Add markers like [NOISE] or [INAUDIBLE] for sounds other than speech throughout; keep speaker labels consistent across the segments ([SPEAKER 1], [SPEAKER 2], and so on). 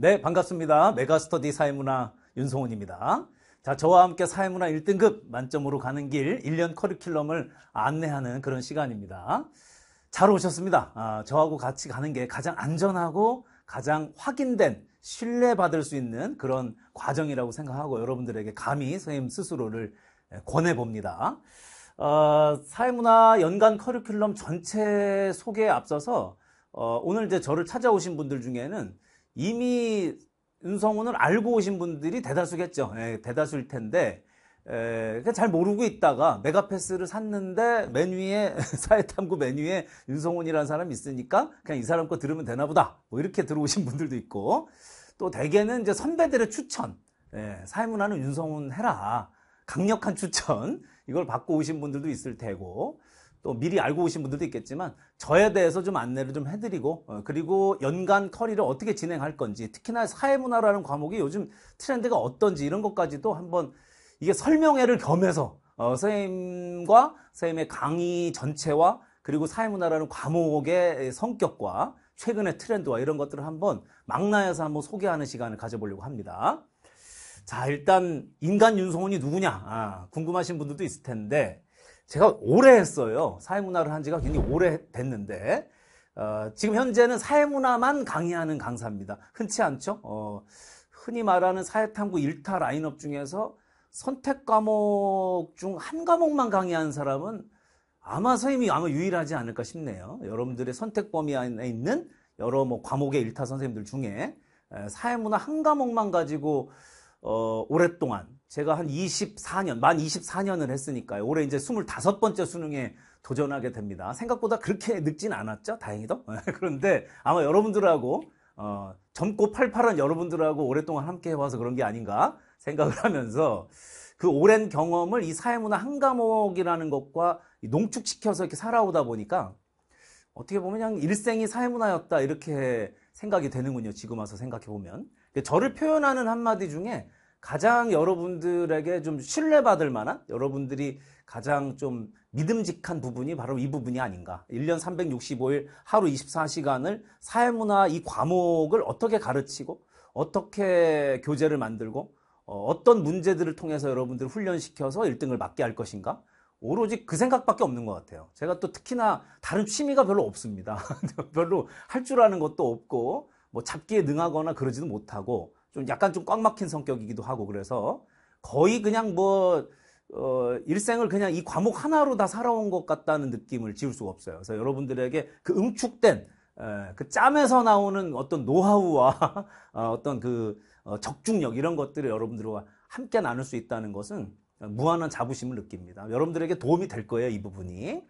[SPEAKER 1] 네, 반갑습니다. 메가스터디 사회문화 윤성훈입니다. 자, 저와 함께 사회문화 1등급 만점으로 가는 길 1년 커리큘럼을 안내하는 그런 시간입니다. 잘 오셨습니다. 아, 저하고 같이 가는 게 가장 안전하고 가장 확인된 신뢰받을 수 있는 그런 과정이라고 생각하고 여러분들에게 감히 선생님 스스로를 권해봅니다. 어, 사회문화 연간 커리큘럼 전체 소개에 앞서서 어, 오늘 이제 저를 찾아오신 분들 중에는 이미 윤성훈을 알고 오신 분들이 대다수겠죠. 예, 대다수일 텐데 에, 잘 모르고 있다가 메가패스를 샀는데 맨 위에 [LAUGHS] 사회탐구 맨 위에 윤성훈이라는 사람이 있으니까 그냥 이 사람 거 들으면 되나 보다. 뭐 이렇게 들어오신 분들도 있고 또 대개는 이제 선배들의 추천. 예, 사회문화는 윤성훈 해라. 강력한 추천. 이걸 받고 오신 분들도 있을 테고 또 미리 알고 오신 분들도 있겠지만 저에 대해서 좀 안내를 좀 해드리고 어, 그리고 연간 커리를 어떻게 진행할 건지 특히나 사회문화라는 과목이 요즘 트렌드가 어떤지 이런 것까지도 한번 이게 설명회를 겸해서 어, 선생님과 선생님의 강의 전체와 그리고 사회문화라는 과목의 성격과 최근의 트렌드와 이런 것들을 한번 망라해서 한번 소개하는 시간을 가져보려고 합니다. 자, 일단 인간 윤성훈이 누구냐? 아, 궁금하신 분들도 있을 텐데 제가 오래 했어요. 사회문화를 한 지가 굉장히 오래 됐는데 어, 지금 현재는 사회문화만 강의하는 강사입니다. 흔치 않죠? 어, 흔히 말하는 사회탐구 일타 라인업 중에서 선택 과목 중 한 과목만 강의하는 사람은 아마 선생님이 아마 유일하지 않을까 싶네요. 여러분들의 선택 범위 안에 있는 여러 뭐 과목의 일타 선생님들 중에 사회문화 한 과목만 가지고 어, 오랫동안 제가 한 24년, 만 24년을 했으니까요. 올해 이제 25번째 수능에 도전하게 됩니다. 생각보다 그렇게 늦진 않았죠. 다행히도. [LAUGHS] 그런데 아마 여러분들하고, 어, 젊고 팔팔한 여러분들하고 오랫동안 함께 해와서 그런 게 아닌가 생각을 하면서 그 오랜 경험을 이 사회문화 한 과목이라는 것과 농축시켜서 이렇게 살아오다 보니까 어떻게 보면 그냥 일생이 사회문화였다 이렇게 생각이 되는군요. 지금 와서 생각해 보면. 저를 표현하는 한마디 중에 가장 여러분들에게 좀 신뢰받을 만한 여러분들이 가장 좀 믿음직한 부분이 바로 이 부분이 아닌가. 1년 365일 하루 24시간을 사회문화 이 과목을 어떻게 가르치고 어떻게 교재를 만들고 어, 어떤 문제들을 통해서 여러분들을 훈련시켜서 1등을 맞게 할 것인가? 오로지 그 생각밖에 없는 것 같아요. 제가 또 특히나 다른 취미가 별로 없습니다. [LAUGHS] 별로 할 줄 아는 것도 없고 뭐 잡기에 능하거나 그러지도 못하고 좀 약간 좀 꽉 막힌 성격이기도 하고 그래서 거의 그냥 뭐 어, 일생을 그냥 이 과목 하나로 다 살아온 것 같다는 느낌을 지울 수가 없어요. 그래서 여러분들에게 그 응축된 에, 그 짬에서 나오는 어떤 노하우와 [LAUGHS] 어, 떤그 어, 적중력 이런 것들을 여러분들과 함께 나눌 수 있다는 것은 무한한 자부심을 느낍니다. 여러분들에게 도움이 될 거예요, 이 부분이.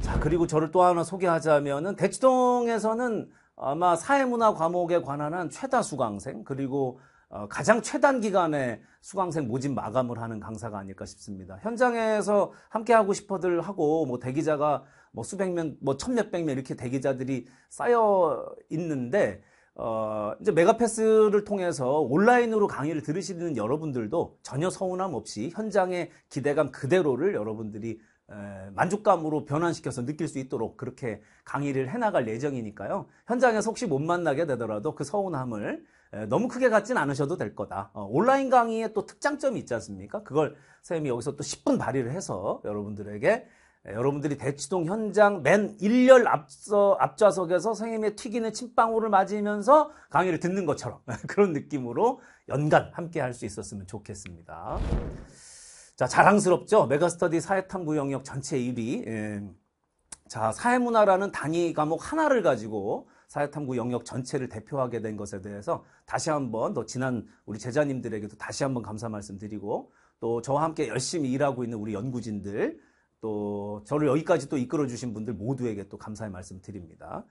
[SPEAKER 1] 자, 그리고 저를 또 하나 소개하자면은 대치동에서는 아마 사회문화 과목에 관한한 최다 수강생 그리고 어, 가장 최단 기간에 수강생 모집 마감을 하는 강사가 아닐까 싶습니다. 현장에서 함께 하고 싶어들 하고 뭐 대기자가 뭐 수백 명, 뭐 천몇백 명 이렇게 대기자들이 쌓여 있는데 어 이제 메가패스를 통해서 온라인으로 강의를 들으시는 여러분들도 전혀 서운함 없이 현장의 기대감 그대로를 여러분들이 만족감으로 변환시켜서 느낄 수 있도록 그렇게 강의를 해나갈 예정이니까요. 현장에서 혹시 못 만나게 되더라도 그 서운함을 너무 크게 갖진 않으셔도 될 거다. 어, 온라인 강의의 또 특장점이 있지 않습니까? 그걸 선생님이 여기서 또 10분 발휘를 해서 여러분들에게 여러분들이 대치동 현장 맨 1열 앞서, 앞좌석에서 선생님의 튀기는 침방울을 맞으면서 강의를 듣는 것처럼 [LAUGHS] 그런 느낌으로 연간 함께 할 수 있었으면 좋겠습니다. 자, 자랑스럽죠? 메가스터디 사회탐구 영역 전체 1위. 예. 자, 사회문화라는 단위 과목 하나를 가지고 사회탐구 영역 전체를 대표하게 된 것에 대해서 다시 한번 또 지난 우리 제자님들에게도 다시 한번 감사 말씀드리고 또 저와 함께 열심히 일하고 있는 우리 연구진들 또 저를 여기까지 또 이끌어 주신 분들 모두에게 또 감사의 말씀 드립니다.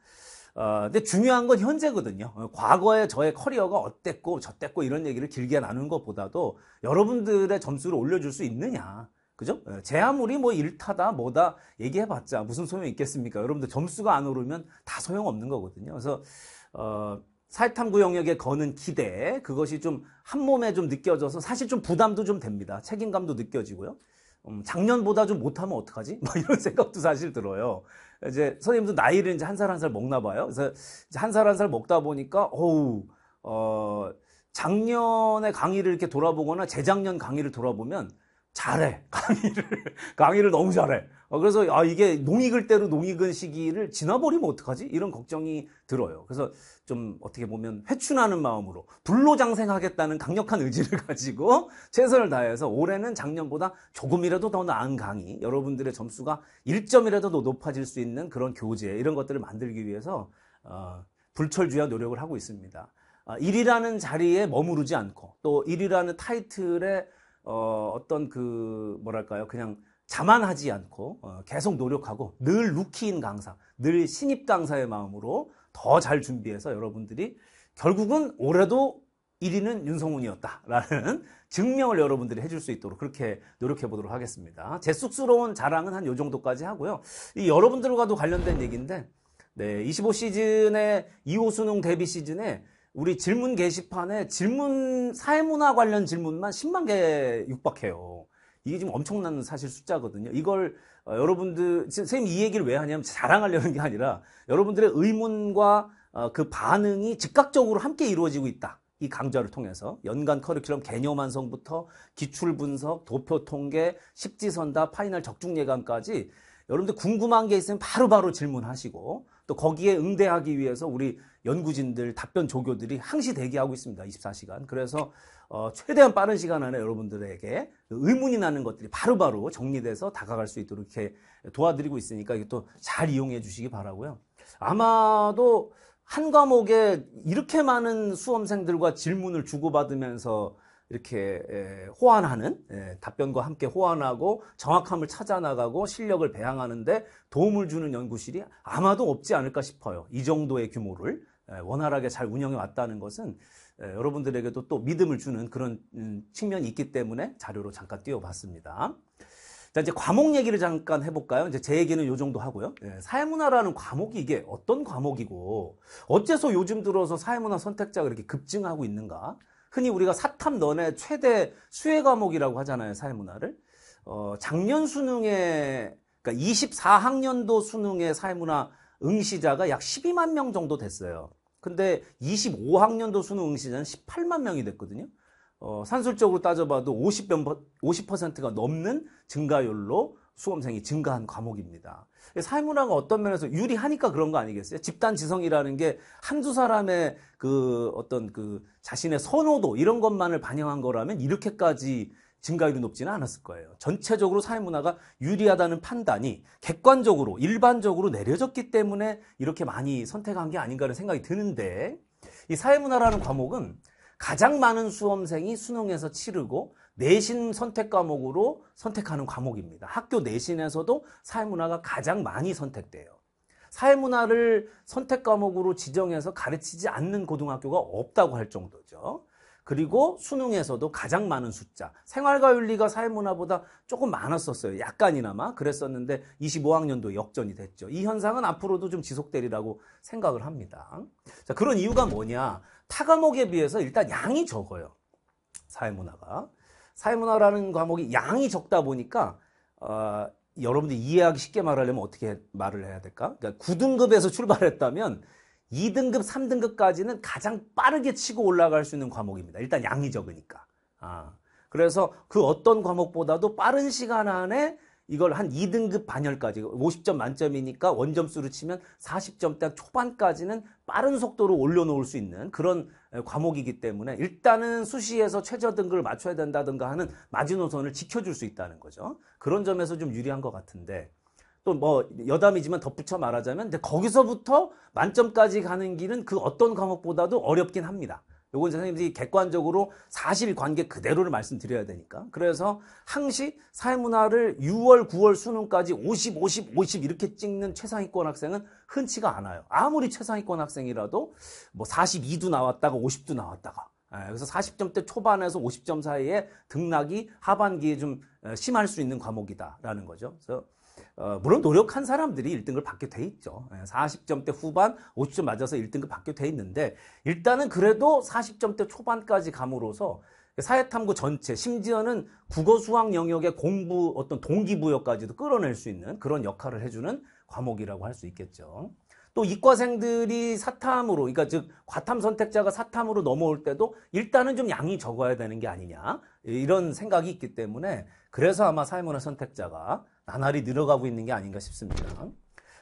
[SPEAKER 1] 어, 근데 중요한 건 현재거든요. 과거에 저의 커리어가 어땠고 저땠고 이런 얘기를 길게 나누는 것보다도 여러분들의 점수를 올려줄 수 있느냐. 그죠? 예, 제 아무리 뭐 일타다 뭐다 얘기해봤자 무슨 소용이 있겠습니까? 여러분들 점수가 안 오르면 다 소용없는 거거든요. 그래서 어, 사회탐구 영역에 거는 기대 그것이 좀 한 몸에 좀 느껴져서 사실 좀 부담도 좀 됩니다. 책임감도 느껴지고요. 음, 작년보다 좀 못하면 어떡하지? 막 뭐 이런 [LAUGHS] 생각도 사실 들어요. 이제 선생님도 나이를 이제 한 살 한 살 먹나 봐요. 그래서 한살 한 살 먹다 보니까 어우 어 작년에 강의를 이렇게 돌아보거나 재작년 강의를 돌아보면 잘해 [LAUGHS] 강의를 강의를 너무 잘해 어, 그래서 아 이게 농익을 때로 농익은 시기를 지나버리면 어떡하지 이런 걱정이 들어요 그래서 좀 어떻게 보면 회춘하는 마음으로 불로장생하겠다는 강력한 의지를 [LAUGHS] 가지고 최선을 다해서 올해는 작년보다 조금이라도 더 나은 강의 여러분들의 점수가 1점이라도 더 높아질 수 있는 그런 교재 이런 것들을 만들기 위해서 어, 불철주야 노력을 하고 있습니다 아, 일이라는 자리에 머무르지 않고 또 일이라는 타이틀에 어, 어떤 그 뭐랄까요 그냥 자만하지 않고 어, 계속 노력하고 늘 루키인 강사, 늘 신입 강사의 마음으로 더 잘 준비해서 여러분들이 결국은 올해도 1위는 윤성훈이었다라는 [LAUGHS] 증명을 여러분들이 해줄 수 있도록 그렇게 노력해 보도록 하겠습니다. 제 쑥스러운 자랑은 한 요 정도까지 하고요. 이 여러분들과도 관련된 얘기인데 네, 25시즌에 2호 수능 데뷔 시즌에 우리 질문 게시판에 질문 사회문화 관련 질문만 10만 개 육박해요. 이게 지금 엄청난 사실 숫자거든요. 이걸 어, 여러분들 선생님 이 얘기를 왜 하냐면 자랑하려는 게 아니라 여러분들의 의문과 어, 그 반응이 즉각적으로 함께 이루어지고 있다. 이 강좌를 통해서 연간 커리큘럼 개념 완성부터 기출 분석, 도표 통계, 식지 선다, 파이널 적중 예감까지 여러분들 궁금한 게 있으면 바로바로 바로 질문하시고 또 거기에 응대하기 위해서 우리 연구진들, 답변 조교들이 항시 대기하고 있습니다. 24시간. 그래서 어, 최대한 빠른 시간 안에 여러분들에게 그 의문이 나는 것들이 바로바로 바로 정리돼서 다가갈 수 있도록 이렇게 도와드리고 있으니까 이게 또잘 이용해 주시기 바라고요. 아마도 한 과목에 이렇게 많은 수험생들과 질문을 주고받으면서 이렇게 호환하는 답변과 함께 호환하고 정확함을 찾아 나가고 실력을 배양하는데 도움을 주는 연구실이 아마도 없지 않을까 싶어요. 이 정도의 규모를 원활하게 잘 운영해 왔다는 것은 여러분들에게도 또 믿음을 주는 그런 음, 측면이 있기 때문에 자료로 잠깐 띄워봤습니다. 자 이제 과목 얘기를 잠깐 해볼까요? 이제 제 얘기는 요 정도 하고요. 예, 사회문화라는 과목이 이게 어떤 과목이고 어째서 요즘 들어서 사회문화 선택자가 그렇게 급증하고 있는가? 흔히 우리가 사탐 너네 최대 수혜 과목이라고 하잖아요. 사회문화를. 어, 작년 수능에 그러니까 24학년도 수능의 사회문화 응시자가 약 12만 명 정도 됐어요. 근데 25학년도 수능 응시자는 18만 명이 됐거든요. 어, 산술적으로 따져봐도 50, 50%가 넘는 증가율로 수험생이 증가한 과목입니다. 사회문화가 어떤 면에서 유리하니까 그런 거 아니겠어요? 집단 지성이라는 게 한두 사람의 그 어떤 그 자신의 선호도 이런 것만을 반영한 거라면 이렇게까지 증가율이 높지는 않았을 거예요. 전체적으로 사회문화가 유리하다는 판단이 객관적으로 일반적으로 내려졌기 때문에 이렇게 많이 선택한 게 아닌가라는 생각이 드는데 이 사회문화라는 과목은 가장 많은 수험생이 수능에서 치르고 내신 선택 과목으로 선택하는 과목입니다. 학교 내신에서도 사회문화가 가장 많이 선택돼요. 사회문화를 선택 과목으로 지정해서 가르치지 않는 고등학교가 없다고 할 정도죠. 그리고 수능에서도 가장 많은 숫자 생활과 윤리가 사회문화보다 조금 많았었어요 약간이나마 그랬었는데 25학년도 역전이 됐죠 이 현상은 앞으로도 좀 지속되리라고 생각을 합니다 자 그런 이유가 뭐냐 타과목에 비해서 일단 양이 적어요 사회문화가 사회문화라는 과목이 양이 적다 보니까 어, 여러분들이 이해하기 쉽게 말하려면 어떻게 말을 해야 될까? 그러니까 9등급에서 출발했다면 2등급, 3등급까지는 가장 빠르게 치고 올라갈 수 있는 과목입니다. 일단 양이 적으니까. 아, 그래서 그 어떤 과목보다도 빠른 시간 안에 이걸 한 2등급 반열까지 50점 만점이니까 원점수로 치면 40점대 초반까지는 빠른 속도로 올려놓을 수 있는 그런 과목이기 때문에 일단은 수시에서 최저 등급을 맞춰야 된다든가 하는 마지노선을 지켜줄 수 있다는 거죠. 그런 점에서 좀 유리한 것 같은데 또 뭐 여담이지만 덧붙여 말하자면 근데 거기서부터 만점까지 가는 길은 그 어떤 과목보다도 어렵긴 합니다. 요건 선생님들이 객관적으로 사실 관계 그대로를 말씀드려야 되니까. 그래서 항시 사회문화를 6월, 9월 수능까지 50, 50, 50 이렇게 찍는 최상위권 학생은 흔치가 않아요. 아무리 최상위권 학생이라도 뭐 42도 나왔다가 50도 나왔다가. 예, 그래서 40점대 초반에서 50점 사이에 등락이 하반기에 좀 어, 심할 수 있는 과목이다라는 거죠. 그래서 어, 물론 노력한 사람들이 1등을 받게 돼 있죠. 40점대 예, 후반, 50점 맞아서 1등급 받게 돼 있는데 일단은 그래도 40점대 초반까지 감으로써 사회탐구 전체, 심지어는 국어 수학 영역의 공부 어떤 동기부여까지도 끌어낼 수 있는 그런 역할을 해주는 과목이라고 할 수 있겠죠. 또 이과생들이 사탐으로, 그러니까 즉 과탐 선택자가 사탐으로 넘어올 때도 일단은 좀 양이 적어야 되는 게 아니냐 이런 생각이 있기 때문에 그래서 아마 사회문화 선택자가 나날이 늘어가고 있는 게 아닌가 싶습니다.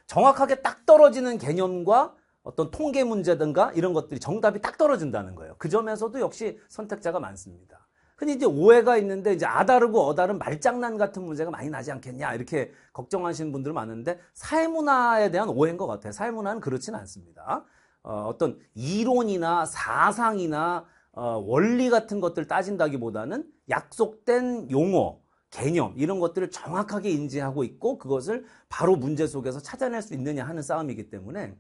[SPEAKER 1] 정확하게 딱 떨어지는 개념과 어떤 통계 문제든가 이런 것들이 정답이 딱 떨어진다는 거예요. 그 점에서도 역시 선택자가 많습니다. 흔히 이제 오해가 있는데 이제 아다르고 어다른 말장난 같은 문제가 많이 나지 않겠냐 이렇게 걱정하시는 분들 많은데 사회문화에 대한 오해인 것 같아요. 사회문화는 그렇지는 않습니다. 어, 어떤 이론이나 사상이나 어, 원리 같은 것들 따진다기보다는 약속된 용어 개념 이런 것들을 정확하게 인지하고 있고 그것을 바로 문제 속에서 찾아낼 수 있느냐 하는 싸움이기 때문에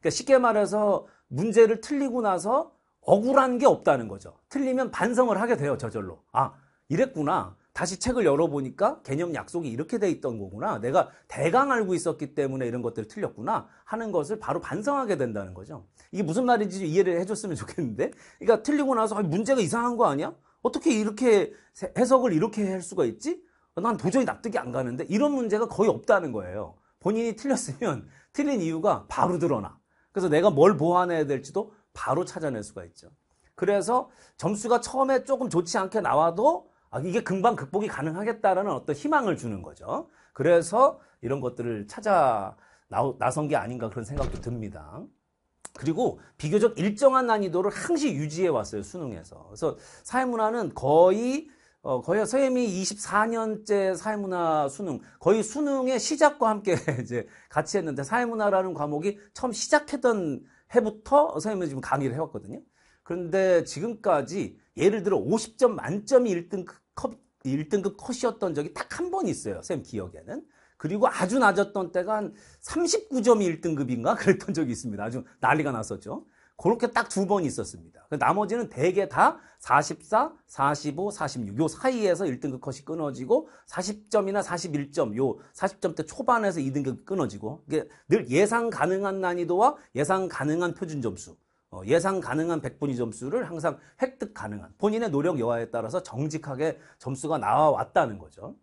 [SPEAKER 1] 그러니까 쉽게 말해서 문제를 틀리고 나서 억울한 게 없다는 거죠. 틀리면 반성을 하게 돼요, 저절로. 아, 이랬구나. 다시 책을 열어보니까 개념 약속이 이렇게 돼 있던 거구나. 내가 대강 알고 있었기 때문에 이런 것들을 틀렸구나. 하는 것을 바로 반성하게 된다는 거죠. 이게 무슨 말인지 이해를 해줬으면 좋겠는데? 그러니까 틀리고 나서 아, 문제가 이상한 거 아니야? 어떻게 이렇게 해석을 이렇게 할 수가 있지? 난 도저히 납득이 안 가는데 이런 문제가 거의 없다는 거예요. 본인이 틀렸으면 [LAUGHS] 틀린 이유가 바로 드러나. 그래서 내가 뭘 보완해야 될지도 바로 찾아낼 수가 있죠. 그래서 점수가 처음에 조금 좋지 않게 나와도 아, 이게 금방 극복이 가능하겠다라는 어떤 희망을 주는 거죠. 그래서 이런 것들을 찾아 나선 게 아닌가 그런 생각도 듭니다. 그리고 비교적 일정한 난이도를 항시 유지해 왔어요 수능에서. 그래서 사회문화는 거의 어, 거의 서예이 24년째 사회문화 수능, 거의 수능의 시작과 함께 [LAUGHS] 이제 같이 했는데 사회문화라는 과목이 처음 시작했던 해부터 서예미 지금 강의를 해왔거든요. 그런데 지금까지 예를 들어 50점 만점이 1등급, 1등급 컷이었던 적이 딱 한 번 있어요. 선생님 기억에는. 그리고 아주 낮았던 때가 한 39.1등급인가 [LAUGHS] 그랬던 적이 있습니다. 아주 난리가 났었죠. 그렇게 딱 두 번 있었습니다. 그 나머지는 대개 다 44, 45, 46, 요 사이에서 1등급 컷이 끊어지고 40점이나 41점, 요 40점대 초반에서 2등급 이 끊어지고 이게 늘 예상 가능한 난이도와 예상 가능한 표준 점수, 어, 예상 가능한 100분위 점수를 항상 획득 가능한 본인의 노력 여하에 따라서 정직하게 점수가 나와 왔다는 거죠.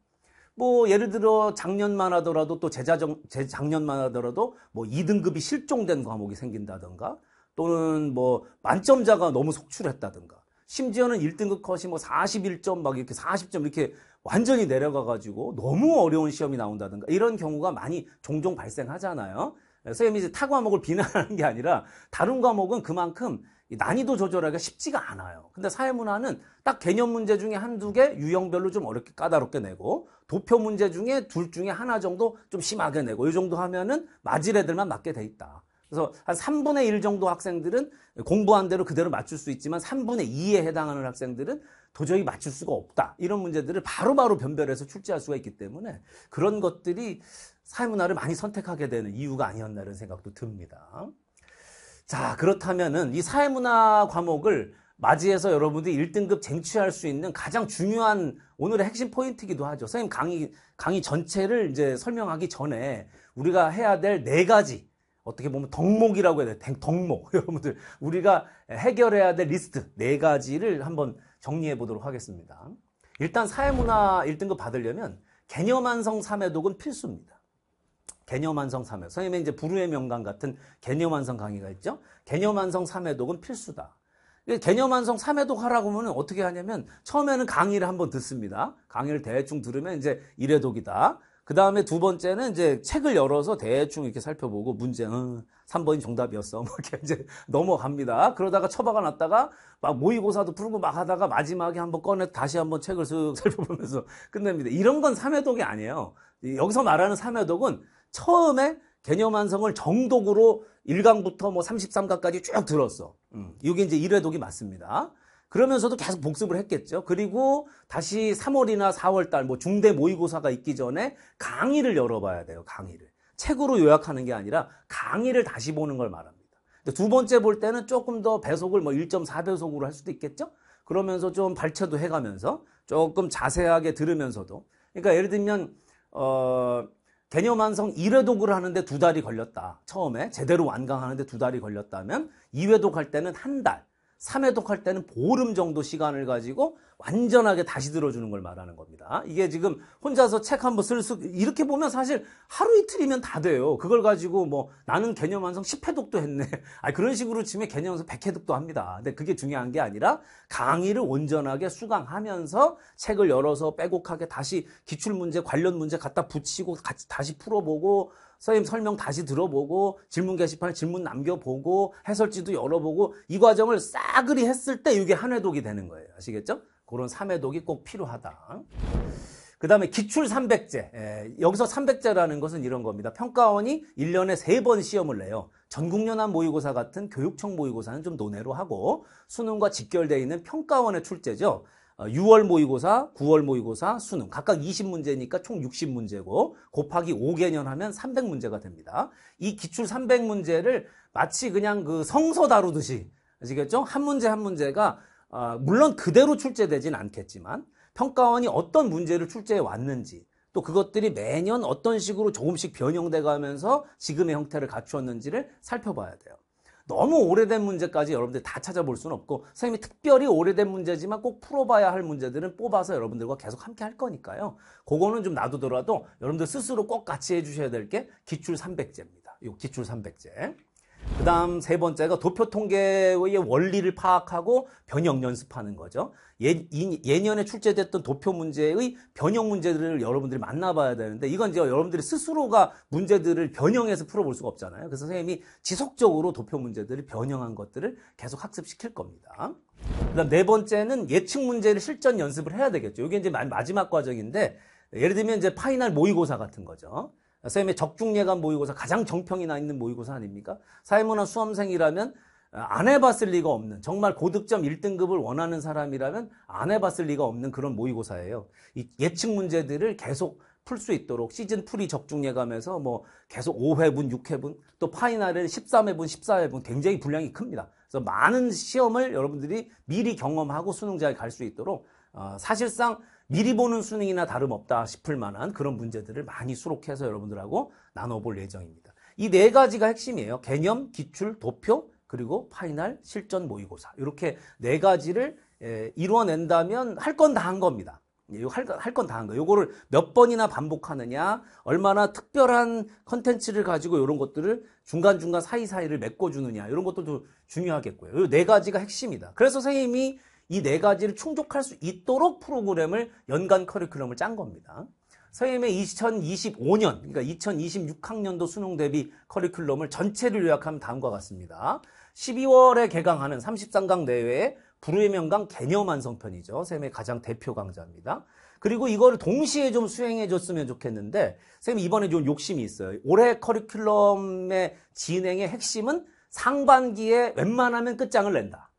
[SPEAKER 1] 뭐 예를 들어 작년만 하더라도 또 재자정 재작년만 하더라도 뭐 2등급이 실종된 과목이 생긴다든가 또는 뭐 만점자가 너무 속출했다든가 심지어는 1등급 컷이 뭐 41점 막 이렇게 40점 이렇게 완전히 내려가 가지고 너무 어려운 시험이 나온다든가 이런 경우가 많이 종종 발생하잖아요. 선생님이 이제 타 과목을 [LAUGHS] 비난하는 게 아니라 다른 과목은 그만큼 난이도 조절하기가 쉽지가 않아요. 근데 사회문화는 딱 개념 문제 중에 한두 개 유형별로 좀 어렵게 까다롭게 내고 도표 문제 중에 둘 중에 하나 정도 좀 심하게 내고 이 정도 하면은 맞을 애들만 맞게 돼 있다. 그래서 한 3분의 1 정도 학생들은 공부한 대로 그대로 맞출 수 있지만 3분의 2에 해당하는 학생들은 도저히 맞출 수가 없다. 이런 문제들을 바로바로 바로 변별해서 출제할 수가 있기 때문에 그런 것들이 사회문화를 많이 선택하게 되는 이유가 아니었나 이런 생각도 듭니다. 자, 그렇다면은 이 사회문화 과목을 맞이해서 여러분들이 1등급 쟁취할 수 있는 가장 중요한 오늘의 핵심 포인트이기도 하죠. 선생님 강의, 강의 전체를 이제 설명하기 전에 우리가 해야 될 네 가지, 어떻게 보면 덕목이라고 해야 돼. 덕목. [LAUGHS] 여러분들, 우리가 해결해야 될 리스트 네 가지를 한번 정리해 보도록 하겠습니다. 일단 사회문화 1등급 받으려면 개념 완성 3회독은 필수입니다. 개념완성 3회. 독 선생님의 이제 부르의 명강 같은 개념완성 강의가 있죠. 개념완성 3회독은 필수다. 개념완성 3회독 하라고 하면 어떻게 하냐면 처음에는 강의를 한번 듣습니다. 강의를 대충 들으면 이제 1회독이다. 그 다음에 두 번째는 이제 책을 열어서 대충 이렇게 살펴보고 문제, 응, 3번이 정답이었어. 막 [LAUGHS] 뭐 이렇게 이제 넘어갑니다. 그러다가 처박아 놨다가 막 모의고사도 풀고 막 하다가 마지막에 한번 꺼내 다시 한번 책을 쓱 [LAUGHS] 살펴보면서 끝냅니다. 이런 건 3회독이 아니에요. 여기서 말하는 3회독은 처음에 개념 완성을 정독으로 1강부터 뭐 33강까지 쭉 들었어. 음, 이게 이제 1회독이 맞습니다. 그러면서도 계속 복습을 했겠죠. 그리고 다시 3월이나 4월 달 뭐 중대 모의고사가 있기 전에 강의를 열어봐야 돼요. 강의를. 책으로 요약하는 게 아니라 강의를 다시 보는 걸 말합니다. 두 번째 볼 때는 조금 더 배속을 뭐 1.4배속으로 할 수도 있겠죠. 그러면서 좀 발췌도 해가면서 조금 자세하게 들으면서도 그러니까 예를 들면 어 개념 완성 1회독을 하는데 두 달이 걸렸다. 처음에 제대로 완강하는데 두 달이 걸렸다면 2회독 할 때는 한 달. 3회독할 때는 보름 정도 시간을 가지고 완전하게 다시 들어주는 걸 말하는 겁니다. 이게 지금 혼자서 책 한 번 쓸 수, 이렇게 보면 사실 하루 이틀이면 다 돼요. 그걸 가지고 뭐 나는 개념 완성 10회독도 했네. [LAUGHS] 아, 그런 식으로 치면 개념 완성 100회독도 합니다. 근데 그게 중요한 게 아니라 강의를 온전하게 수강하면서 책을 열어서 빼곡하게 다시 기출문제 관련 문제 갖다 붙이고 같이 다시 풀어보고 선생님 설명 다시 들어보고 질문 게시판에 질문 남겨보고 해설지도 열어보고 이 과정을 싸그리 했을 때 이게 한해독이 되는 거예요. 아시겠죠? 그런 삼해독이꼭 필요하다. 그 다음에 기출 300제. 예, 여기서 300제라는 것은 이런 겁니다. 평가원이 1년에 3번 시험을 내요. 전국연합 모의고사 같은 교육청 모의고사는 좀 논외로 하고 수능과 직결되어 있는 평가원의 출제죠. 6월 어, 모의고사, 9월 모의고사, 수능 각각 20문제니까 총 60문제고 곱하기 5개년 하면 300문제가 됩니다. 이 기출 300문제를 마치 그냥 그 성서 다루듯이 아시겠죠? 한 문제 한 문제가 어, 물론 그대로 출제되진 않겠지만 평가원이 어떤 문제를 출제해 왔는지 또 그것들이 매년 어떤 식으로 조금씩 변형돼 가면서 지금의 형태를 갖추었는지를 살펴봐야 돼요. 너무 오래된 문제까지 여러분들 다 찾아볼 수는 없고 선생님이 특별히 오래된 문제지만 꼭 풀어봐야 할 문제들은 뽑아서 여러분들과 계속 함께 할 거니까요. 그거는 좀 놔두더라도 여러분들 스스로 꼭 같이 해주셔야 될 게 기출 300제입니다. 이 기출 300제. 그 다음 세 번째가 도표 통계의 원리를 파악하고 변형 연습하는 거죠. 예, 예년에 출제됐던 도표 문제의 변형 문제들을 여러분들이 만나봐야 되는데 이건 이제 여러분들이 스스로가 문제들을 변형해서 풀어볼 수가 없잖아요. 그래서 선생님이 지속적으로 도표 문제들을 변형한 것들을 계속 학습시킬 겁니다. 그다음 네 번째는 예측 문제를 실전 연습을 해야 되겠죠. 이게 이제 마지막 과정인데 예를 들면 이제 파이널 모의고사 같은 거죠. 선생님의 적중예감 모의고사 가장 정평이 나 있는 모의고사 아닙니까? 사회문화 수험생이라면 어, 안 해봤을 리가 없는 정말 고득점 1등급을 원하는 사람이라면 안 해봤을 리가 없는 그런 모의고사예요. 이 예측 문제들을 계속 풀 수 있도록 시즌 풀이 적중 예감에서 뭐 계속 5회분, 6회분 또 파이널은 13회분, 14회분 굉장히 분량이 큽니다. 그래서 많은 시험을 여러분들이 미리 경험하고 수능자에 갈 수 있도록 어, 사실상 미리 보는 수능이나 다름없다 싶을 만한 그런 문제들을 많이 수록해서 여러분들하고 나눠볼 예정입니다. 이 네 가지가 핵심이에요. 개념, 기출, 도표, 그리고 파이널 실전 모의고사 이렇게 네 가지를 예, 이루어낸다면 할 건 다 한 겁니다. 할 건 다 한 거예요. 이거를몇 번이나 반복하느냐, 얼마나 특별한 컨텐츠를 가지고 이런 것들을 중간중간 사이사이를 메꿔주느냐, 이런 것들도 중요하겠고요. 요 네 가지가 핵심이다. 그래서 선생님이 이 네 가지를 충족할 수 있도록 프로그램을 연간 커리큘럼을 짠 겁니다. 선생님의 2025년, 그러니까 2026학년도 수능 대비 커리큘럼을 전체를 요약하면 다음과 같습니다. 12월에 개강하는 33강 내외의 불후의명강 개념 완성편이죠. 쌤의 가장 대표 강좌입니다. 그리고 이거를 동시에 좀 수행해 줬으면 좋겠는데 쌤 이번에 좀 욕심이 있어요. 올해 커리큘럼의 진행의 핵심은 상반기에 웬만하면 끝장을 낸다.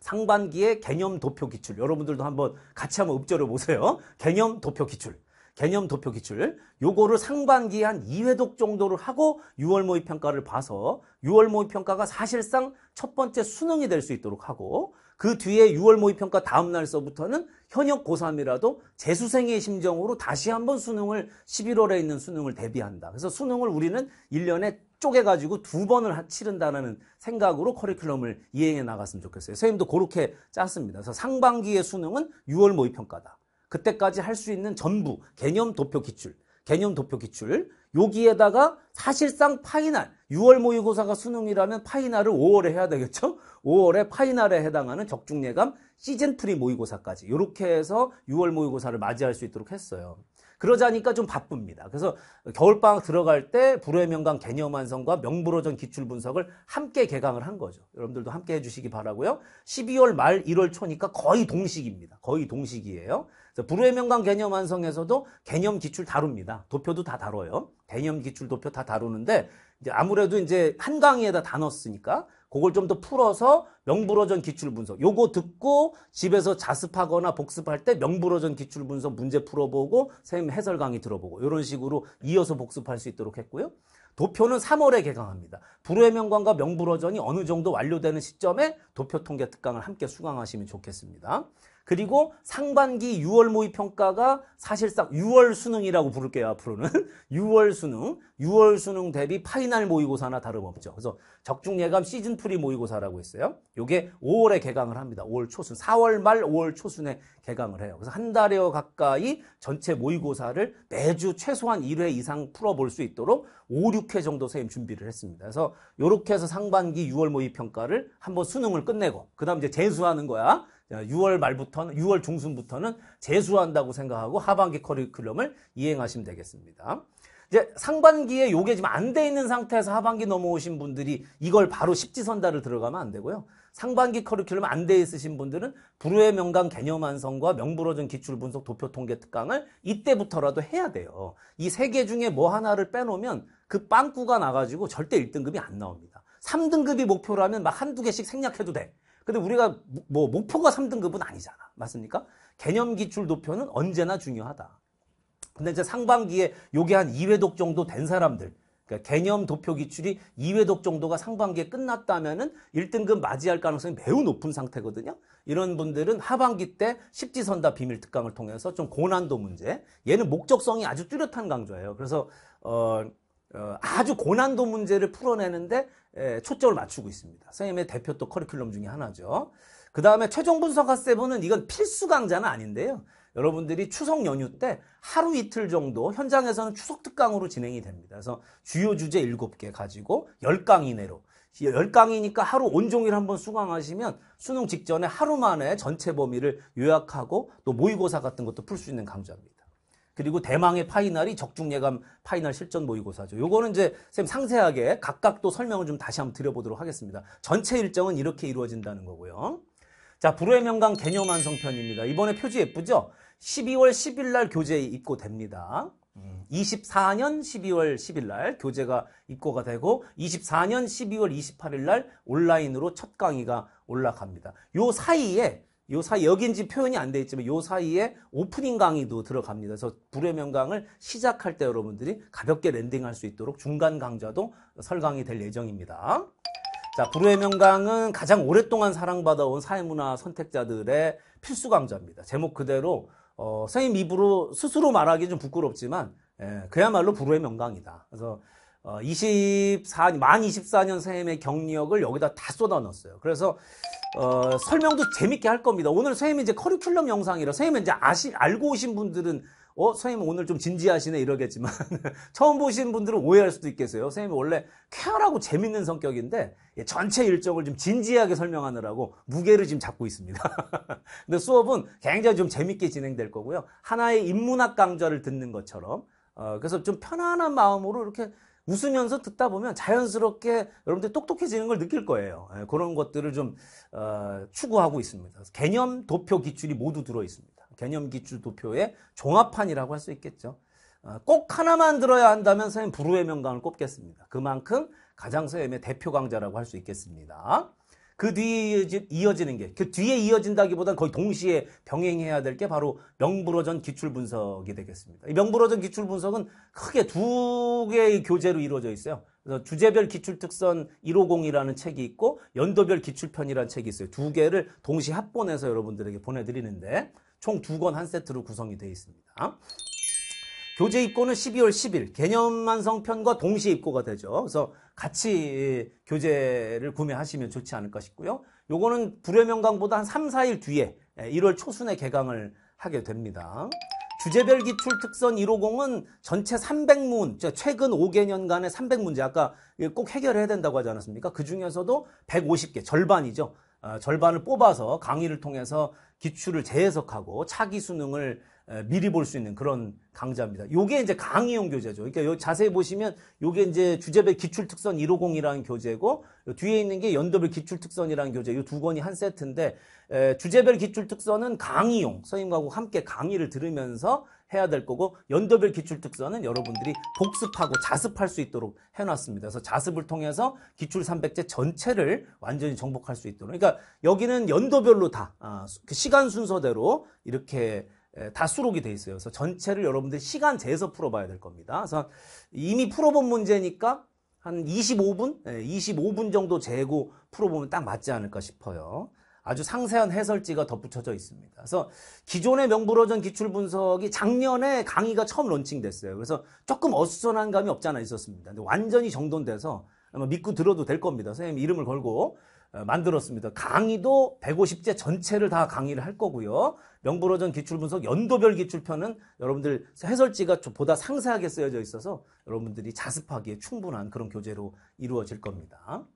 [SPEAKER 1] 상반기에 개념 도표 기출. 여러분들도 한번 같이 한번 읊조려 보세요. 개념 도표 기출. 개념 도표 기출 요거를 상반기에 한 2회독 정도를 하고 6월 모의 평가를 봐서 6월 모의 평가가 사실상 첫 번째 수능이 될 수 있도록 하고 그 뒤에 6월 모의 평가 다음 날서부터는 현역 고3이라도 재수생의 심정으로 다시 한번 수능을 11월에 있는 수능을 대비한다. 그래서 수능을 우리는 1년에 쪼개가지고 두 번을 치른다는 생각으로 커리큘럼을 이행해 나갔으면 좋겠어요. 선생님도 그렇게 짰습니다. 그래서 상반기의 수능은 6월 모의평가다. 그때까지 할 수 있는 전부 개념 도표 기출, 개념 도표 기출 여기에다가 사실상 파이널 6월 모의고사가 수능이라면 파이날을 5월에 해야 되겠죠? 5월에 파이날에 해당하는 적중예감 시즌 프리 모의고사까지 이렇게 해서 6월 모의고사를 맞이할 수 있도록 했어요. 그러자니까 좀 바쁩니다. 그래서 겨울방학 들어갈 때 불후의 명강 개념 완성과 명불허전 기출 분석을 함께 개강을 한 거죠. 여러분들도 함께 해주시기 바라고요. 12월 말 1월 초니까 거의 동식입니다. 거의 동식이에요. 불후의 명강 개념 완성에서도 개념 기출 다룹니다. 도표도 다 다뤄요. 개념 기출 도표 다 다루는데 이제 아무래도 이제 한 강의에다 다 넣었으니까 그걸 좀 더 풀어서 명불허전 기출 분석 요거 듣고 집에서 자습하거나 복습할 때 명불허전 기출 분석 문제 풀어보고 쌤 해설 강의 들어보고 이런 식으로 이어서 복습할 수 있도록 했고요. 도표는 3월에 개강합니다. 불후의 명강과 명불허전이 어느 정도 완료되는 시점에 도표 통계 특강을 함께 수강하시면 좋겠습니다. 그리고 상반기 6월 모의 평가가 사실상 6월 수능이라고 부를게요. 앞으로는 6월 수능, 6월 수능 대비 파이널 모의고사나 다름없죠. 그래서 적중예감 시즌 프리 모의고사라고 있어요. 이게 5월에 개강을 합니다. 5월 초순, 4월 말 5월 초순에 개강을 해요. 그래서 한 달여 가까이 전체 모의고사를 매주 최소한 1회 이상 풀어볼 수 있도록 5, 6회 정도 선생님 준비를 했습니다. 그래서 이렇게 해서 상반기 6월 모의평가를 한번 수능을 끝내고 그 다음 이제 재수하는 거야. 6월 말부터는 6월 중순부터는 재수한다고 생각하고 하반기 커리큘럼을 이행하시면 되겠습니다. 이제 상반기에 요게 지금 안 돼 있는 상태에서 하반기 넘어오신 분들이 이걸 바로 십지선다를 들어가면 안 되고요. 상반기 커리큘럼 안 돼 있으신 분들은 불후의 명강 개념 완성과 명불허전 기출 분석 도표 통계 특강을 이때부터라도 해야 돼요. 이 세 개 중에 뭐 하나를 빼놓으면 그 빵꾸가 나가지고 절대 1등급이 안 나옵니다. 3등급이 목표라면 막 한두 개씩 생략해도 돼. 근데 우리가 뭐 목표가 3등급은 아니잖아. 맞습니까? 개념 기출 도표는 언제나 중요하다. 근데 이제 상반기에 요게 한 2회독 정도 된 사람들 그러니까 개념 도표 기출이 2회독 정도가 상반기에 끝났다면은 1등급 맞이할 가능성이 매우 높은 상태거든요. 이런 분들은 하반기 때 십지선다 비밀 특강을 통해서 좀 고난도 문제, 얘는 목적성이 아주 뚜렷한 강좌예요. 그래서 어, 어 아주 고난도 문제를 풀어내는데 에, 초점을 맞추고 있습니다. 선생님의 대표 또 커리큘럼 중에 하나죠. 그 다음에 최종 분석학 세븐은 이건 필수 강좌는 아닌데요. 여러분들이 추석 연휴 때 하루 이틀 정도 현장에서는 추석 특강으로 진행이 됩니다. 그래서 주요 주제 7개 가지고 10강 이내로 10강이니까 하루 온종일 한번 수강하시면 수능 직전에 하루 만에 전체 범위를 요약하고 또 모의고사 같은 것도 풀 수 있는 강좌입니다. 그리고 대망의 파이널이 적중예감 파이널 실전 모의고사죠. 요거는 이제 쌤 상세하게 각각 또 설명을 좀 다시 한번 드려보도록 하겠습니다. 전체 일정은 이렇게 이루어진다는 거고요. 자, 불후의 명강 개념 완성편입니다. 이번에 표지 예쁘죠? 12월 10일 날 교재에 입고됩니다. 24년 음, 12월 10일 날 교재가 입고가 되고 24년 12월 28일 날 온라인으로 첫 강의가 올라갑니다. 요 사이에 요 사이 여긴지 표현이 안 돼 있지만 요 사이에 오프닝 강의도 들어갑니다. 그래서 불의 명강을 시작할 때 여러분들이 가볍게 랜딩할 수 있도록 중간 강좌도 설강이 될 예정입니다. 자, 불후의 명강은 가장 오랫동안 사랑받아온 사회문화 선택자들의 필수 강좌입니다. 제목 그대로 어, 선생님 입으로 스스로 말하기 좀 부끄럽지만 예, 그야말로 불후의 명강이다. 그래서 어, 24, 년만 24년 선생님의 경력을 여기다 다 쏟아 넣었어요. 그래서 어, 설명도 재밌게 할 겁니다. 오늘 선생님이 이제 커리큘럼 영상이라 선생님이 이제 아시, 알고 오신 분들은 어, 선생님 오늘 좀 진지하시네 이러겠지만 [LAUGHS] 처음 보신 분들은 오해할 수도 있겠어요. 선생님 원래 쾌활하고 재밌는 성격인데 예, 전체 일정을 좀 진지하게 설명하느라고 무게를 지금 잡고 있습니다. [LAUGHS] 근데 수업은 굉장히 좀 재밌게 진행될 거고요. 하나의 인문학 강좌를 듣는 것처럼 어, 그래서 좀 편안한 마음으로 이렇게 웃으면서 듣다 보면 자연스럽게 여러분들이 똑똑해지는 걸 느낄 거예요. 예, 그런 것들을 좀 어, 추구하고 있습니다. 개념, 도표, 기출이 모두 들어 있습니다. 개념 기출 도표의 종합판이라고 할 수 있겠죠. 아, 꼭 하나만 들어야 한다면 선생님 부르의 명강을 꼽겠습니다. 그만큼 가장 선생님의 대표 강좌라고 할 수 있겠습니다. 그 뒤에 이어지는 게, 그 뒤에 이어진다기보단 거의 동시에 병행해야 될 게 바로 명불허전 기출 분석이 되겠습니다. 이 명불허전 기출 분석은 크게 두 개의 교재로 이루어져 있어요. 그래서 주제별 기출 특선 150이라는 책이 있고 연도별 기출편이라는 책이 있어요. 두 개를 동시 합본해서 여러분들에게 보내드리는데 총두권한 세트로 구성이 되어 있습니다. 교재 입고는 12월 10일 개념 완성편과 동시에 입고가 되죠. 그래서 같이 예, 교재를 구매하시면 좋지 않을까 싶고요. 요거는 불여명강보다 한 3, 4일 뒤에 1월 예, 초순에 개강을 하게 됩니다. 주제별 기출 특선 150은 전체 300문, 최근 5개년간의 300문제, 아까 꼭 해결해야 된다고 하지 않았습니까? 그 중에서도 150개, 절반이죠. 어, 절반을 뽑아서 강의를 통해서 기출을 재해석하고 차기 수능을 미리 볼 수 있는 그런 강좌입니다. 요게 이제 강의용 교재죠. 그러니까 자세히 보시면 요게 이제 주제별 기출특선 150이라는 교재고 뒤에 있는 게 연도별 기출특선이라는 교재. 요 두 권이 한 세트인데 주제별 기출특선은 강의용 선생님하고 함께 강의를 들으면서 해야 될 거고 연도별 기출특선는 여러분들이 복습하고 자습할 수 있도록 해놨습니다. 그래서 자습을 통해서 기출 300제 전체를 완전히 정복할 수 있도록 그러니까 여기는 연도별로 다 아, 그 시간 순서대로 이렇게 다 수록이 돼 있어요. 그래서 전체를 여러분들 시간 재서 풀어봐야 될 겁니다. 그래서 이미 풀어본 문제니까 한 25분? 25분 예, 정도 재고 풀어보면 딱 맞지 않을까 싶어요. 아주 상세한 해설지가 덧붙여져 있습니다. 그래서 기존의 명불허전 기출 분석이 작년에 강의가 처음 론칭됐어요. 그래서 조금 어수선한 감이 없지 않아 있었습니다. 근데 완전히 정돈돼서 아마 믿고 들어도 될 겁니다. 선생님 이름을 걸고 어, 만들었습니다. 강의도 150제 전체를 다 강의를 할 거고요. 명불허전 기출분석 연도별 기출편은 여러분들 해설지가 보다 상세하게 쓰여져 있어서 여러분들이 자습하기에 충분한 그런 교재로 이루어질 겁니다.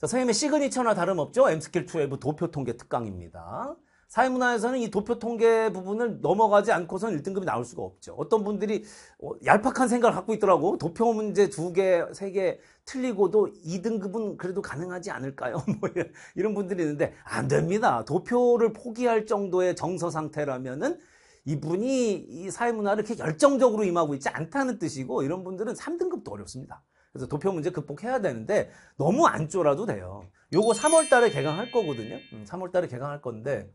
[SPEAKER 1] 자, 선생님의 시그니처나 다름없죠. M스킬 12 도표 통계 특강입니다. 사회문화에서는 이 도표 통계 부분을 넘어가지 않고선 1등급이 나올 수가 없죠. 어떤 분들이 어, 얄팍한 생각을 갖고 있더라고. 도표 문제 두 개, 세 개 틀리고도 2등급은 그래도 가능하지 않을까요? [LAUGHS] 뭐 이런 분들이 있는데 안 됩니다. 도표를 포기할 정도의 정서 상태라면은 이분이 이 사회문화를 이렇게 열정적으로 임하고 있지 않다는 뜻이고 이런 분들은 3등급도 어렵습니다. 그래서 도표 문제 극복해야 되는데 너무 안 쫄아도 돼요. 요거 3월 달에 개강할 거거든요. 3월 음, 달에 개강할 건데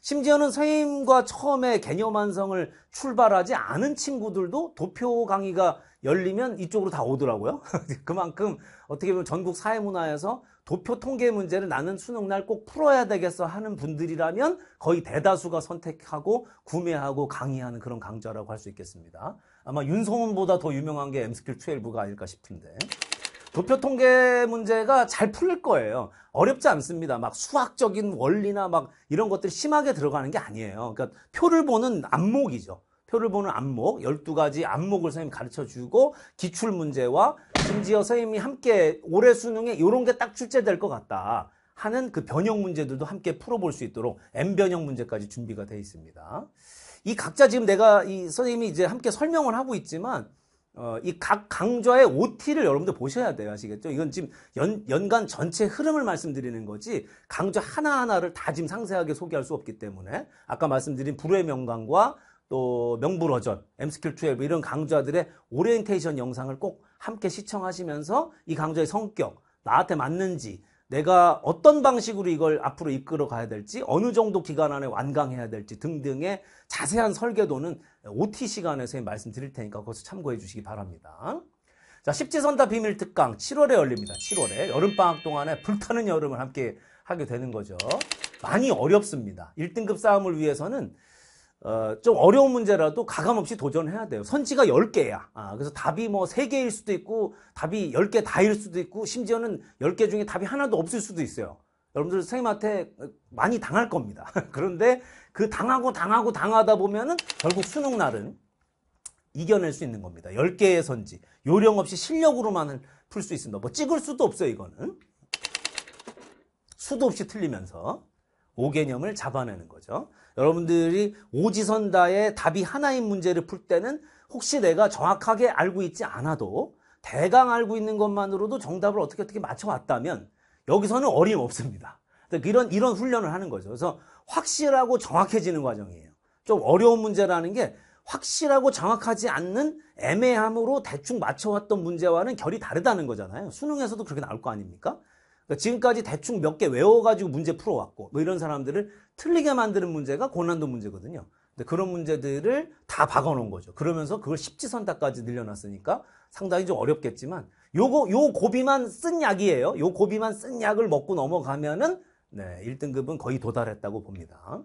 [SPEAKER 1] 심지어는 선생님과 처음에 개념 완성을 출발하지 않은 친구들도 도표 강의가 열리면 이쪽으로 다 오더라고요. [LAUGHS] 그만큼 어떻게 보면 전국 사회문화에서 도표 통계 문제를 나는 수능날 꼭 풀어야 되겠어 하는 분들이라면 거의 대다수가 선택하고 구매하고 강의하는 그런 강좌라고 할 수 있겠습니다. 아마 윤성훈보다 더 유명한 게엠스킬 12가 아닐까 싶은데. 도표 통계 문제가 잘 풀릴 거예요. 어렵지 않습니다. 막 수학적인 원리나 막 이런 것들이 심하게 들어가는 게 아니에요. 그러니까 표를 보는 안목이죠. 표를 보는 안목, 12가지 안목을 선생님 가르쳐 주고 기출 문제와 심지어 선생님이 함께 올해 수능에 이런 게 딱 출제될 것 같다 하는 그 변형 문제들도 함께 풀어볼 수 있도록 M 변형 문제까지 준비가 돼 있습니다. 이 각자 지금 내가 이 선생님이 이제 함께 설명을 하고 있지만 어, 이 각 강좌의 OT를 여러분들 보셔야 돼요. 아시겠죠? 이건 지금 연, 연간 전체 흐름을 말씀드리는 거지, 강좌 하나하나를 다 지금 상세하게 소개할 수 없기 때문에, 아까 말씀드린 불후의 명강과 또 명불허전, 엠스킬 12 이런 강좌들의 오리엔테이션 영상을 꼭 함께 시청하시면서 이 강좌의 성격, 나한테 맞는지, 내가 어떤 방식으로 이걸 앞으로 이끌어 가야 될지 어느 정도 기간 안에 완강해야 될지 등등의 자세한 설계도는 OT 시간에서 말씀드릴 테니까 그것을 참고해 주시기 바랍니다. 자, 십지선다 비밀 특강 7월에 열립니다. 7월에 여름방학 동안에 불타는 여름을 함께 하게 되는 거죠. 많이 어렵습니다. 1등급 싸움을 위해서는 어, 좀 어려운 문제라도 가감없이 도전해야 돼요. 선지가 10개야. 아, 그래서 답이 뭐 3개일 수도 있고, 답이 10개 다일 수도 있고, 심지어는 10개 중에 답이 하나도 없을 수도 있어요. 여러분들 선생님한테 어, 많이 당할 겁니다. [LAUGHS] 그런데 그 당하고 당하고 당하다 보면은 결국 수능 날은 이겨낼 수 있는 겁니다. 10개의 선지. 요령 없이 실력으로만을 풀수 있습니다. 뭐 찍을 수도 없어요, 이거는. 수도 없이 틀리면서. 5개념을 잡아내는 거죠. 여러분들이 오지선다의 답이 하나인 문제를 풀 때는 혹시 내가 정확하게 알고 있지 않아도 대강 알고 있는 것만으로도 정답을 어떻게 어떻게 맞춰왔다면 여기서는 어림없습니다. 그러니까 이런, 이런 훈련을 하는 거죠. 그래서 확실하고 정확해지는 과정이에요. 좀 어려운 문제라는 게 확실하고 정확하지 않는 애매함으로 대충 맞춰왔던 문제와는 결이 다르다는 거잖아요. 수능에서도 그렇게 나올 거 아닙니까? 그러니까 지금까지 대충 몇 개 외워가지고 문제 풀어왔고 뭐 이런 사람들을 틀리게 만드는 문제가 고난도 문제거든요. 그런 문제들을 다 박아놓은 거죠. 그러면서 그걸 십지선다까지 늘려놨으니까 상당히 좀 어렵겠지만 요거 요 고비만 쓴 약이에요. 요 고비만 쓴 약을 먹고 넘어가면은 네, 1등급은 거의 도달했다고 봅니다.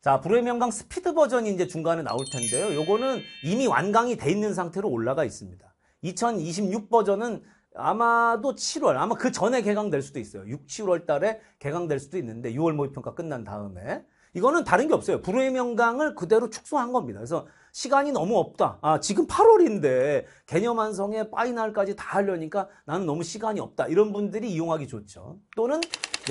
[SPEAKER 1] 자, 불후의 명강 스피드 버전이 이제 중간에 나올 텐데요. 요거는 이미 완강이 돼 있는 상태로 올라가 있습니다. 2026 버전은 아마도 7월, 아마 그 전에 개강될 수도 있어요. 6, 7월 달에 개강될 수도 있는데 6월 모의평가 끝난 다음에 이거는 다른 게 없어요. 불후의 명강을 그대로 축소한 겁니다. 그래서 시간이 너무 없다. 아, 지금 8월인데 개념 완성에 파이널까지 다 하려니까 나는 너무 시간이 없다. 이런 분들이 이용하기 좋죠. 또는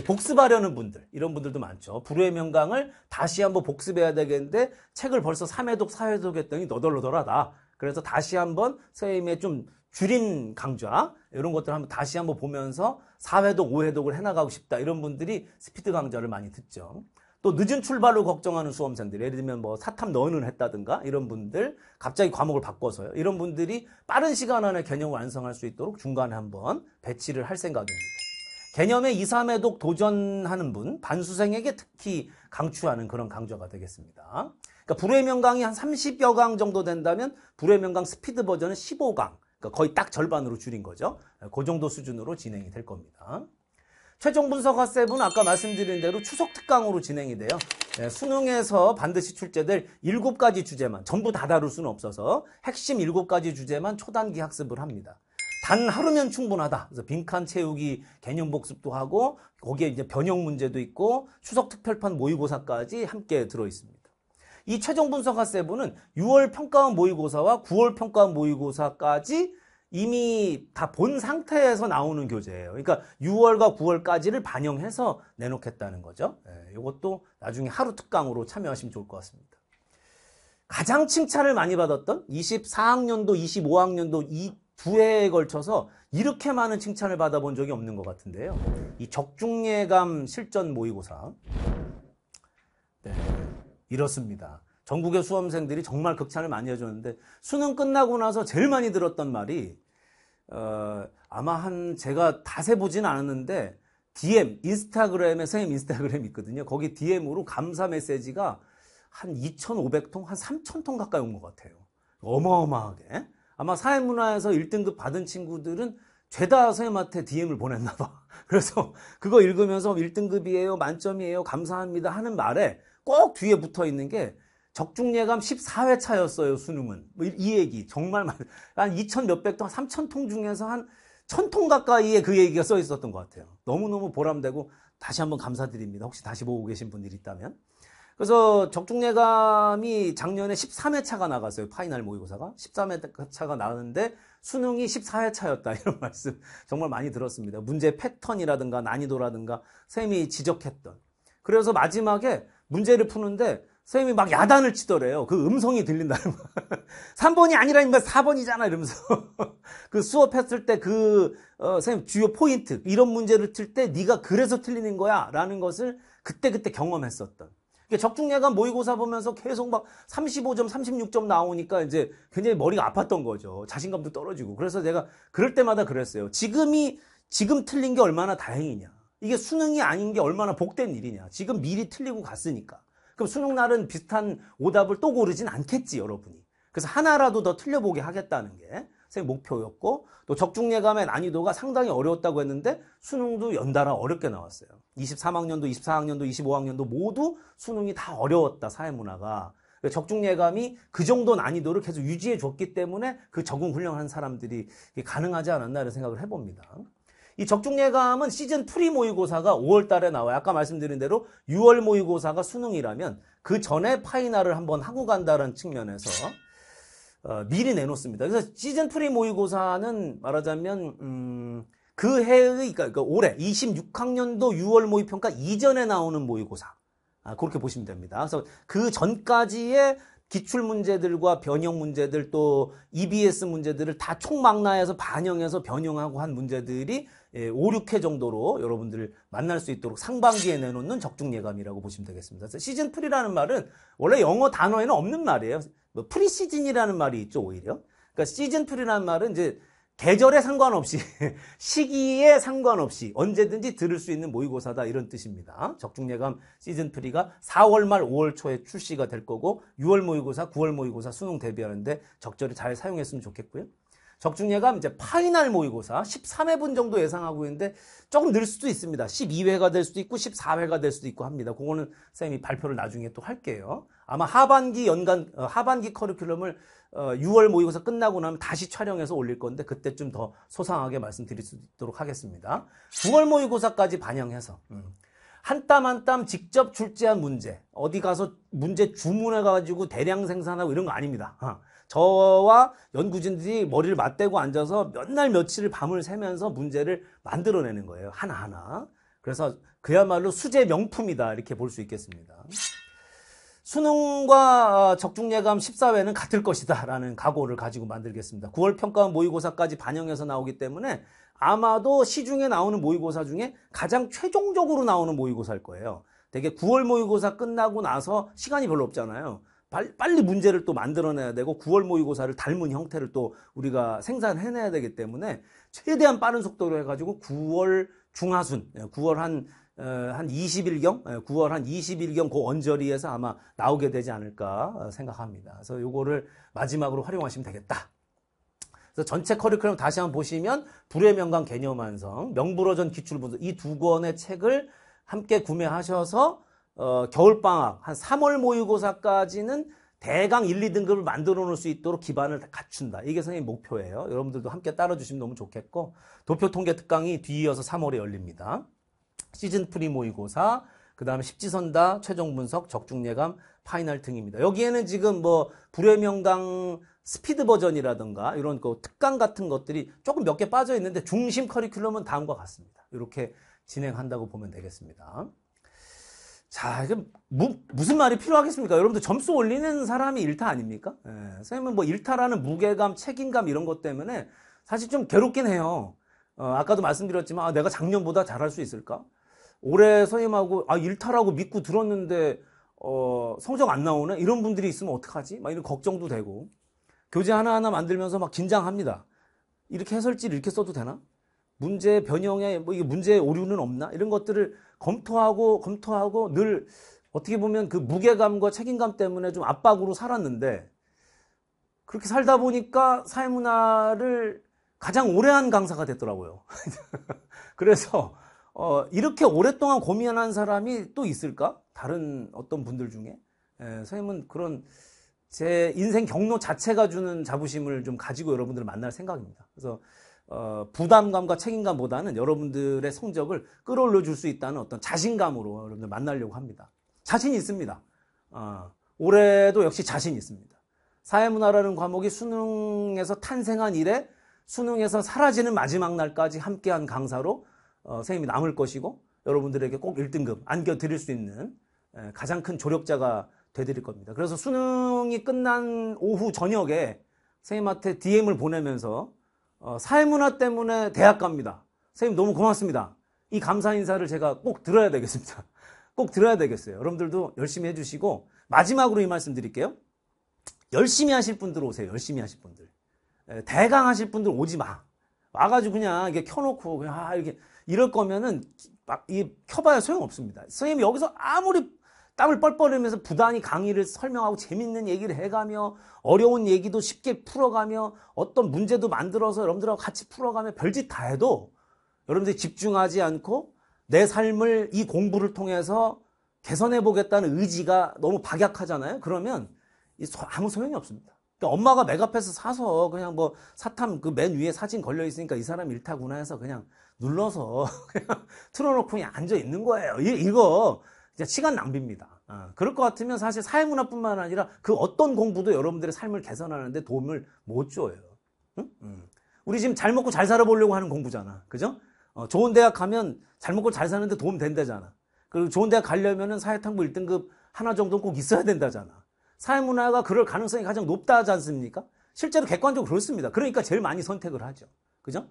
[SPEAKER 1] 복습하려는 분들, 이런 분들도 많죠. 불후의 명강을 다시 한번 복습해야 되겠는데 책을 벌써 3회독, 4회독 했더니 너덜너덜하다. 그래서 다시 한번 선생님의 좀 줄인 강좌 이런 것들 한번 다시 한번 보면서 4회독, 5회독을 해나가고 싶다 이런 분들이 스피드 강좌를 많이 듣죠. 또 늦은 출발로 걱정하는 수험생들 예를 들면 뭐 사탐 너는 했다든가 이런 분들 갑자기 과목을 바꿔서요 이런 분들이 빠른 시간 안에 개념을 완성할 수 있도록 중간에 한번 배치를 할 생각입니다. 개념의 2, 3회독 도전하는 분, 반수생에게 특히 강추하는 그런 강좌가 되겠습니다. 그러니까 불의 명강이 한 30여 강 정도 된다면 불의 명강 스피드 버전은 15강, 그러니까 거의 딱 절반으로 줄인 거죠. 예, 그 정도 수준으로 진행이 될 겁니다. 최종 분석 화셉은 아까 말씀드린 대로 추석 특강으로 진행이 돼요. 네, 수능에서 반드시 출제될 7가지 주제만 전부 다 다룰 수는 없어서 핵심 7가지 주제만 초단기 학습을 합니다. 단 하루면 충분하다. 그래서 빈칸 채우기 개념 복습도 하고 거기에 이제 변형 문제도 있고 추석 특별판 모의고사까지 함께 들어 있습니다. 이 최종 분석한 세부는 6월 평가원 모의고사와 9월 평가원 모의고사까지 이미 다 본 상태에서 나오는 교재예요. 그러니까 6월과 9월까지를 반영해서 내놓겠다는 거죠. 예, 이것도 나중에 하루 특강으로 참여하시면 좋을 것 같습니다. 가장 칭찬을 많이 받았던 24학년도, 25학년도 이 두 해에 걸쳐서 이렇게 많은 칭찬을 받아본 적이 없는 것 같은데요. 이 적중예감 실전 모의고사. 네. 이렇습니다. 전국의 수험생들이 정말 극찬을 많이 해줬는데 수능 끝나고 나서 제일 많이 들었던 말이 어, 아마 한 제가 다 세보진 않았는데 DM 인스타그램에 선생님 인스타그램 있거든요. 거기 DM으로 감사 메시지가 한 2,500통, 한 3,000통 가까이 온 것 같아요. 어마어마하게. 아마 사회문화에서 1등급 받은 친구들은 죄다 선생님한테 DM을 보냈나 봐. [LAUGHS] 그래서 그거 읽으면서 1등급이에요, 만점이에요, 감사합니다 하는 말에 꼭 뒤에 붙어 있는 게 적중예감 14회 차였어요, 수능은. 뭐이 얘기. 정말 많, 한 2천 몇백 통, 3천 통 중에서 한 천 통가까이에그 얘기가 써 있었던 것 같아요. 너무너무 보람되고 다시 한번 감사드립니다. 혹시 다시 보고 계신 분들이 있다면. 그래서 적중예감이 작년에 13회 차가 나갔어요. 파이널 모의고사가. 13회 차가 나왔는데 수능이 14회 차였다. 이런 [LAUGHS] 말씀 정말 많이 들었습니다. 문제 패턴이라든가 난이도라든가 쌤이 지적했던. 그래서 마지막에 문제를 푸는데 선생님이 막 야단을 치더래요. 그 음성이 들린다는 말. 3번이 [LAUGHS] 아니라니까 4번이잖아 이러면서. [LAUGHS] 그 수업했을 때그 어, 선생님 주요 포인트 이런 문제를 틀 때 네가 그래서 틀리는 거야 라는 것을 그때그때 경험했었던. 적중예감 모의고사 보면서 계속 막 35점, 36점 나오니까 이제 굉장히 머리가 아팠던 거죠. 자신감도 떨어지고. 그래서 내가 그럴 때마다 그랬어요. 지금이, 지금 틀린 게 얼마나 다행이냐. 이게 수능이 아닌 게 얼마나 복된 일이냐. 지금 미리 틀리고 갔으니까. 그럼 수능 날은 비슷한 오답을 또 고르진 않겠지, 여러분이. 그래서 하나라도 더 틀려보게 하겠다는 게 선생 목표였고 또 적중예감의 난이도가 상당히 어려웠다고 했는데 수능도 연달아 어렵게 나왔어요. 23학년도, 24학년도, 25학년도 모두 수능이 다 어려웠다, 사회문화가. 적중예감이 그 정도 난이도를 계속 유지해 줬기 때문에 그 적응 훈련하는 사람들이 가능하지 않았나 이런 생각을 해봅니다. 이 적중예감은 시즌 프리 모의고사가 5월 달에 나와요. 아까 말씀드린 대로 6월 모의고사가 수능이라면 그 전에 파이널을 한번 하고 간다는 측면에서 어, 미리 내놓습니다. 그래서 시즌 프리 모의고사는 말하자면 음, 그 해의 그러니까, 그러니까 올해 26학년도 6월 모의평가 이전에 나오는 모의고사 아, 그렇게 보시면 됩니다. 그래서 그 전까지의 기출 문제들과 변형 문제들 또 EBS 문제들을 다 총망라해서 반영해서 변형하고 한 문제들이 5, 예, 6회 정도로 여러분들 만날 수 있도록 상반기에 내놓는 적중 예감이라고 보시면 되겠습니다. 시즌 프리라는 말은 원래 영어 단어에는 없는 말이에요. 뭐 프리시즌이라는 말이 있죠, 오히려. 그러니까 시즌 프리라는 말은 이제 계절에 상관없이 [LAUGHS] 시기에 상관없이 언제든지 들을 수 있는 모의고사다 이런 뜻입니다. 적중예감 시즌 3가 4월 말 5월 초에 출시가 될 거고 6월 모의고사, 9월 모의고사 수능 대비하는데 적절히 잘 사용했으면 좋겠고요. 적중예감 이제 파이널 모의고사 13회분 정도 예상하고 있는데 조금 늘 수도 있습니다. 12회가 될 수도 있고 14회가 될 수도 있고 합니다. 그거는 선생님이 발표를 나중에 또 할게요. 아마 하반기 연간 어, 하반기 커리큘럼을 6월 어, 모의고사 끝나고 나면 다시 촬영해서 올릴 건데 그때좀 더 소상하게 말씀드릴 수 있도록 하겠습니다. 9월 모의고사까지 반영해서 음, 한땀 한땀 한 땀 직접 출제한 문제 어디 가서 문제 주문해 가지고 대량 생산하고 이런 거 아닙니다. 어, 저와 연구진들이 머리를 맞대고 앉아서 몇 날 며칠을 밤을 새면서 문제를 만들어내는 거예요. 하나하나. 그래서 그야말로 수제 명품이다 이렇게 볼 수 있겠습니다. 수능과 어, 적중예감 14회는 같을 것이다 라는 각오를 가지고 만들겠습니다. 9월 평가 모의고사까지 반영해서 나오기 때문에 아마도 시중에 나오는 모의고사 중에 가장 최종적으로 나오는 모의고사일 거예요. 되게 9월 모의고사 끝나고 나서 시간이 별로 없잖아요. 빨리 문제를 또 만들어내야 되고 9월 모의고사를 닮은 형태를 또 우리가 생산해내야 되기 때문에 최대한 빠른 속도로 해가지고 9월 중하순, 9월 예, 한 어, 한 20일경 9월 어, 한 20일경 고그 언저리에서 아마 나오게 되지 않을까 어, 생각합니다. 그래서 요거를 마지막으로 활용하시면 되겠다. 그래서 전체 커리큘럼 다시 한번 보시면 불의 명강 개념 완성, 명불허전 기출 분석 이 두 권의 책을 함께 구매하셔서 어, 겨울 방학 한 3월 모의고사까지는 대강 1, 2등급을 만들어 놓을 수 있도록 기반을 갖춘다. 이게 선생님 목표예요. 여러분들도 함께 따라 주시면 너무 좋겠고 도표 통계 특강이 뒤이어서 3월에 열립니다. 시즌 프리 모의고사, 그 다음에 십지선다, 최종 분석, 적중예감, 파이널 등입니다. 여기에는 지금 뭐 불의 명당 스피드 버전이라든가 이런 그 특강 같은 것들이 조금 몇 개 빠져 있는데 중심 커리큘럼은 다음과 같습니다. 이렇게 진행한다고 보면 되겠습니다. 자, 이게 무, 무슨 말이 필요하겠습니까? 여러분들 점수 올리는 사람이 일타 아닙니까? 예, 선생님은 뭐 일타라는 무게감, 책임감 이런 것 때문에 사실 좀 괴롭긴 해요. 어, 아까도 말씀드렸지만 아, 내가 작년보다 잘할 수 있을까? 올해 선임하고 아 일탈하고 믿고 들었는데 어 성적 안 나오네 이런 분들이 있으면 어떡하지? 막 이런 걱정도 되고 교재 하나 하나 만들면서 막 긴장합니다. 이렇게 해설지 이렇게 써도 되나? 문제 변형에 뭐 이게 문제 오류는 없나? 이런 것들을 검토하고 검토하고 늘 어떻게 보면 그 무게감과 책임감 때문에 좀 압박으로 살았는데 그렇게 살다 보니까 사회문화를 가장 오래 한 강사가 됐더라고요. [LAUGHS] 그래서 어, 이렇게 오랫동안 고민한 사람이 또 있을까? 다른 어떤 분들 중에? 예, 선생님은 그런 제 인생 경로 자체가 주는 자부심을 좀 가지고 여러분들을 만날 생각입니다. 그래서 어, 부담감과 책임감보다는 여러분들의 성적을 끌어올려 줄 수 있다는 어떤 자신감으로 여러분들 만나려고 합니다. 자신이 있습니다. 어, 올해도 역시 자신이 있습니다. 사회문화라는 과목이 수능에서 탄생한 이래 수능에서 사라지는 마지막 날까지 함께한 강사로 어, 선생님이 남을 것이고 여러분들에게 꼭 1등급 안겨드릴 수 있는 에, 예, 가장 큰 조력자가 되드릴 겁니다. 그래서 수능이 끝난 오후 저녁에 선생님한테 DM을 보내면서 어, 사회문화 때문에 대학 갑니다. 선생님 너무 고맙습니다. 이 감사 인사를 제가 꼭 들어야 되겠습니다. [LAUGHS] 꼭 들어야 되겠어요. 여러분들도 열심히 해주시고 마지막으로 이 말씀 드릴게요. 열심히 하실 분들 오세요. 열심히 하실 분들. 예, 대강 하실 분들 오지 마. 와가지고 그냥 이게 켜놓고 그냥 아, 이렇게 이럴 거면은 막 이 켜봐야 소용없습니다. 선생님이 여기서 아무리 땀을 뻘뻘 흘리면서 부단히 강의를 설명하고 재밌는 얘기를 해가며 어려운 얘기도 쉽게 풀어가며 어떤 문제도 만들어서 여러분들하고 같이 풀어가며 별짓 다 해도 여러분들이 집중하지 않고 내 삶을 이 공부를 통해서 개선해 보겠다는 의지가 너무 박약하잖아요. 그러면 아무 소용이 없습니다. 그러니까 엄마가 맥 앞에서 사서 그냥 뭐 사탐 그 맨 위에 사진 걸려 있으니까 이 사람 일타구나 해서 그냥 눌러서 [LAUGHS] 틀어놓고 그냥 앉아 있는 거예요. 이거 시간 낭비입니다. 어, 그럴 것 같으면 사실 사회문화뿐만 아니라 그 어떤 공부도 여러분들의 삶을 개선하는데 도움을 못 줘요. 응? 응. 우리 지금 잘 먹고 잘 살아보려고 하는 공부잖아. 그죠? 어, 좋은 대학 가면 잘 먹고 잘 사는데 도움 된다잖아. 그리고 좋은 대학 가려면은 사회탐구 1등급 하나 정도는 꼭 있어야 된다잖아. 사회문화가 그럴 가능성이 가장 높다 하지 않습니까? 실제로 객관적으로 그렇습니다. 그러니까 제일 많이 선택을 하죠. 그죠?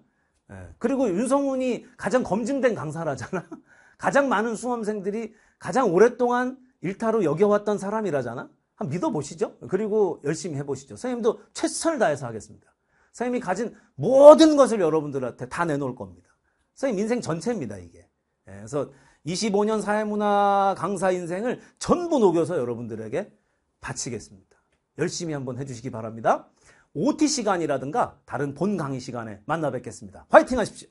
[SPEAKER 1] 예. 그리고 윤성훈이 가장 검증된 강사라잖아. [LAUGHS] 가장 많은 수험생들이 가장 오랫동안 일타로 여겨왔던 사람이라잖아. 한 믿어보시죠. 그리고 열심히 해보시죠. 선생님도 최선을 다해서 하겠습니다. 선생님이 가진 모든 것을 여러분들한테 다 내놓을 겁니다. 선생님 인생 전체입니다, 이게. 예, 그래서 25년 사회문화 강사 인생을 전부 녹여서 여러분들에게 바치겠습니다. 열심히 한번 해주시기 바랍니다. OT 시간이라든가 다른 본 강의 시간에 만나 뵙겠습니다. 화이팅 하십시오.